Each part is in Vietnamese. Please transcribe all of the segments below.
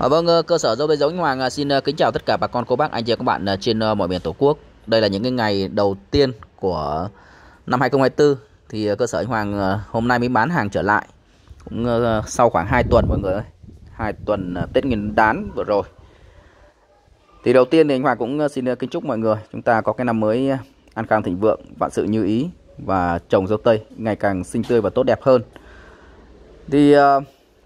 À, vâng, ờ, cơ sở dâu bê giống Hoàng à, xin ờ, kính chào tất cả bà con cô bác anh chị các bạn ờ, trên mọi miền Tổ quốc. Đây là những cái ngày đầu tiên của năm 2024 thì cơ sở anh Hoàng hôm nay mới bán hàng trở lại. Cũng sau khoảng 2 tuần mọi người ơi. 2 tuần Tết Nguyên đán vừa rồi. Thì đầu tiên thì anh Hoàng cũng xin kính chúc mọi người chúng ta có cái năm mới an khang thịnh vượng, vạn sự như ý và trồng dâu tây ngày càng xinh tươi và tốt đẹp hơn. Thì uh,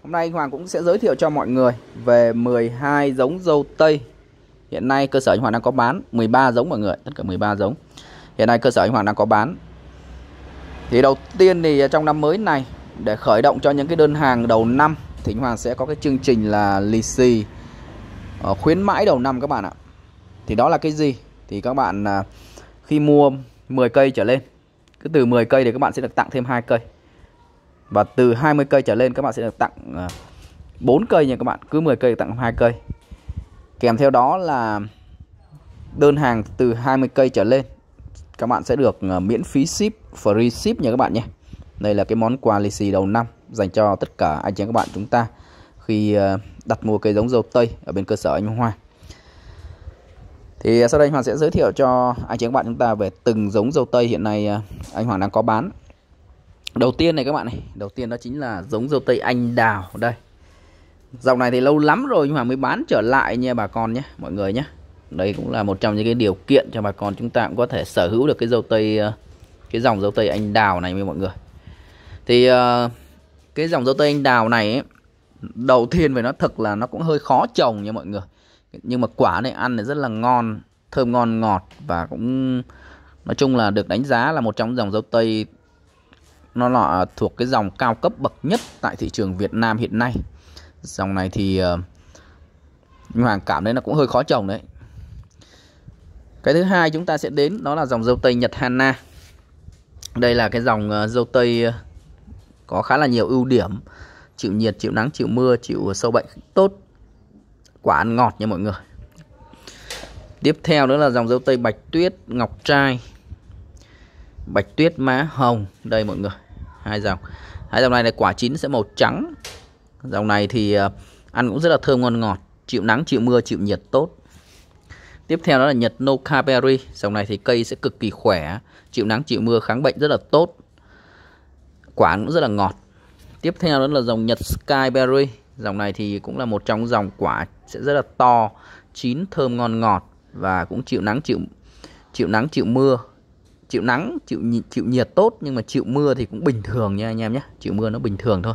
Hôm nay Hoàng cũng sẽ giới thiệu cho mọi người về 12 giống dâu tây. Hiện nay cơ sở anh Hoàng đang có bán 13 giống mọi người, tất cả 13 giống. Hiện nay cơ sở anh Hoàng đang có bán. Thì đầu tiên thì trong năm mới này để khởi động cho những cái đơn hàng đầu năm thì anh Hoàng sẽ có cái chương trình là lì xì ờ, khuyến mãi đầu năm các bạn ạ. Thì đó là cái gì? Thì các bạn à, khi mua 10 cây trở lên cứ từ 10 cây thì các bạn sẽ được tặng thêm 2 cây và từ 20 cây trở lên các bạn sẽ được tặng 4 à, cây nha các bạn cứ 10 cây tặng 2 cây kèm theo đó là đơn hàng từ 20 cây trở lên các bạn sẽ được à, miễn phí ship free ship nha các bạn nhé đây là cái món quà lì xì đầu năm dành cho tất cả anh chị các bạn chúng ta khi à, đặt mua cây giống dâu tây ở bên cơ sở anh Hoa thì sau đây anh Hoàng sẽ giới thiệu cho anh chị các bạn chúng ta về từng giống dâu tây hiện nay anh Hoàng đang có bán đầu tiên này các bạn này đầu tiên đó chính là giống dâu tây anh đào đây dòng này thì lâu lắm rồi nhưng mà mới bán trở lại nha bà con nhé mọi người nhé đây cũng là một trong những cái điều kiện cho bà con chúng ta cũng có thể sở hữu được cái dâu tây ờ, cái dòng dâu tây anh đào này với mọi người thì ờ, cái dòng dâu tây anh đào này ấy, đầu tiên về nó thật là nó cũng hơi khó trồng nha mọi người nhưng mà quả này ăn thì rất là ngon thơm ngon ngọt và cũng nói chung là được đánh giá là một trong dòng dâu tây nó là thuộc cái dòng cao cấp bậc nhất tại thị trường Việt Nam hiện nay dòng này thì ờ, nhưng hàng cảm thấy nó cũng hơi khó trồng đấy cái thứ hai chúng ta sẽ đến đó là dòng dâu tây Nhật Hana đây là cái dòng ờ, dâu tây ờ, có khá là nhiều ưu điểm chịu nhiệt chịu nắng chịu mưa chịu sâu bệnh tốt quả ăn ngọt nha mọi người tiếp theo nữa là dòng dâu tây bạch tuyết ngọc trai bạch tuyết má hồng đây mọi người hai dòng hai dòng này là quả chín sẽ màu trắng dòng này thì ờ, ăn cũng rất là thơm ngon ngọt chịu nắng chịu mưa chịu nhiệt tốt tiếp theo đó là nhật noka berry dòng này thì cây sẽ cực kỳ khỏe chịu nắng chịu mưa kháng bệnh rất là tốt quả cũng rất là ngọt tiếp theo đó là dòng nhật sky berry dòng này thì cũng là một trong dòng quả sẽ rất là to chín thơm ngon ngọt và cũng chịu nắng chịu chịu nắng chịu mưa chịu nắng chịu chịu nhiệt tốt nhưng mà chịu mưa thì cũng bình thường nha anh em nhé chịu mưa nó bình thường thôi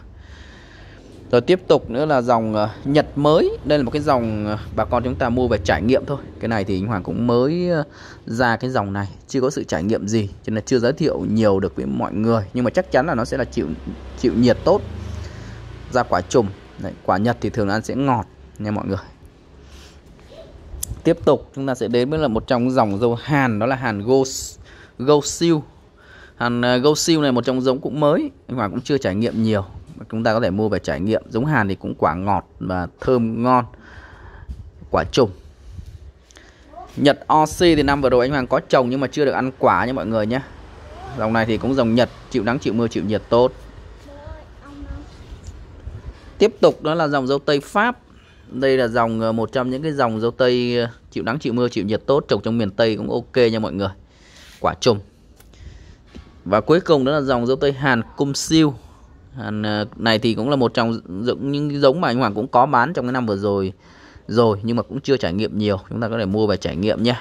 rồi tiếp tục nữa là dòng ờ, Nhật mới Đây là một cái dòng ờ, bà con chúng ta mua về trải nghiệm thôi Cái này thì anh Hoàng cũng mới ờ, ra cái dòng này Chưa có sự trải nghiệm gì Cho nên chưa giới thiệu nhiều được với mọi người Nhưng mà chắc chắn là nó sẽ là chịu chịu nhiệt tốt Ra quả chùm Quả Nhật thì thường là ăn sẽ ngọt nha mọi người Tiếp tục chúng ta sẽ đến với là một trong dòng dâu Hàn Đó là Hàn Ghost gâu hàn gâu này một trong giống cũng mới anh hoàng cũng chưa trải nghiệm nhiều chúng ta có thể mua về trải nghiệm giống hàn thì cũng quả ngọt và thơm ngon quả trùng nhật oc thì năm vừa rồi anh hoàng có trồng nhưng mà chưa được ăn quả nha mọi người nhé dòng này thì cũng dòng nhật chịu nắng chịu mưa chịu nhiệt tốt tiếp tục đó là dòng dâu tây pháp đây là dòng ờ, một trong những cái dòng dâu tây ờ, chịu nắng chịu mưa chịu nhiệt tốt trồng trong miền tây cũng ok nha mọi người quả trùm và cuối cùng đó là dòng dâu tây Hàn Cung Siêu Hàn ờ, này thì cũng là một trong những giống mà anh Hoàng cũng có bán trong cái năm vừa rồi rồi nhưng mà cũng chưa trải nghiệm nhiều chúng ta có thể mua về trải nghiệm nhé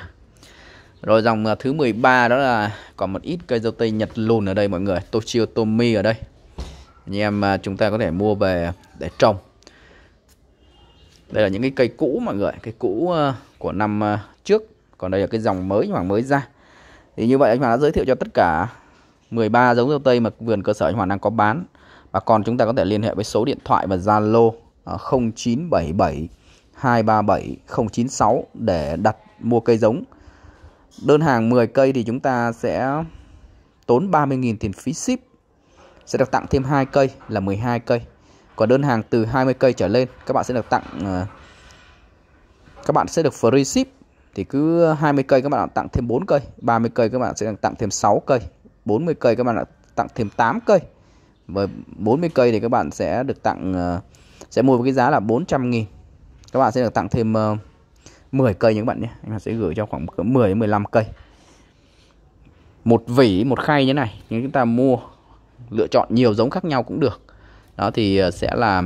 rồi dòng ờ, thứ 13 đó là còn một ít cây dâu tây Nhật lùn ở đây mọi người toshio tomi ở đây anh em ờ, chúng ta có thể mua về để trồng đây là những cái cây cũ mọi người cây cũ của năm trước còn đây là cái dòng mới Hoàng mới ra thì như vậy anh Hoàng đã giới thiệu cho tất cả 13 giống dâu tây mà vườn cơ sở anh Hoàng đang có bán và còn chúng ta có thể liên hệ với số điện thoại và Zalo 0977 237 096 để đặt mua cây giống đơn hàng 10 cây thì chúng ta sẽ tốn 30.000 tiền phí ship sẽ được tặng thêm 2 cây là 12 cây còn đơn hàng từ 20 cây trở lên các bạn sẽ được tặng ờ, các bạn sẽ được free ship thì cứ 20 cây các bạn tặng thêm 4 cây 30 cây các bạn sẽ tặng thêm 6 cây 40 cây các bạn đã tặng thêm 8 cây với 40 cây thì các bạn sẽ được tặng ờ, sẽ mua với cái giá là 400 nghìn các bạn sẽ được tặng thêm 10 ờ, cây những bạn nhé em sẽ gửi cho khoảng 10 đến 15 cây một vỉ một khay như thế này nhưng chúng ta mua lựa chọn nhiều giống khác nhau cũng được đó thì ờ, sẽ là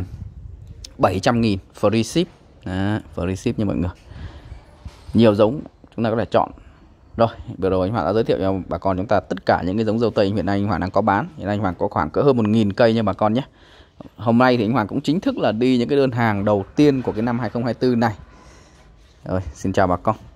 700 nghìn free ship Đó, free ship nha mọi người nhiều giống chúng ta có thể chọn rồi vừa rồi anh Hoàng đã giới thiệu cho bà con chúng ta tất cả những cái giống dâu tây hiện nay anh Hoàng đang có bán hiện nay anh Hoàng có khoảng cỡ hơn 1.000 cây nha bà con nhé hôm nay thì anh Hoàng cũng chính thức là đi những cái đơn hàng đầu tiên của cái năm 2024 này rồi xin chào bà con